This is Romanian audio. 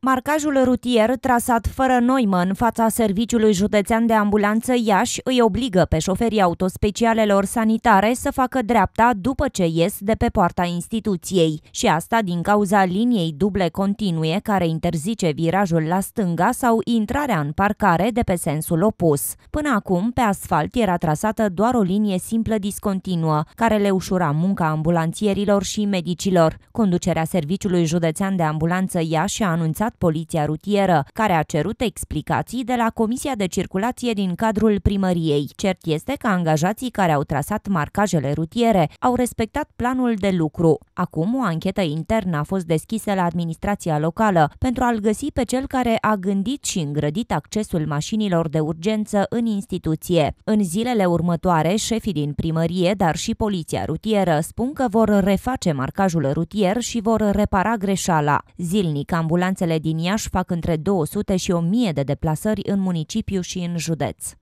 Marcajul rutier trasat fără noimă în fața Serviciului Județean de Ambulanță Iași îi obligă pe șoferii autospecialelor sanitare să facă dreapta după ce ies de pe poarta instituției și asta din cauza liniei duble continue care interzice virajul la stânga sau intrarea în parcare de pe sensul opus. Până acum, pe asfalt era trasată doar o linie simplă discontinuă, care le ușura munca ambulanțierilor și medicilor. Conducerea Serviciului Județean de Ambulanță Iași a anunțat abordat poliția rutieră, care a cerut explicații de la Comisia de Circulație din cadrul primăriei. Cert este că angajații care au trasat marcajele rutiere au respectat planul de lucru. Acum, o anchetă internă a fost deschisă la administrația locală pentru a-l găsi pe cel care a gândit și îngrădit accesul mașinilor de urgență în instituție. În zilele următoare, șefii din primărie, dar și poliția rutieră spun că vor reface marcajul rutier și vor repara greșeala. Zilnic, ambulanțele din Iași fac între 200 și 1000 de deplasări în municipiu și în județ.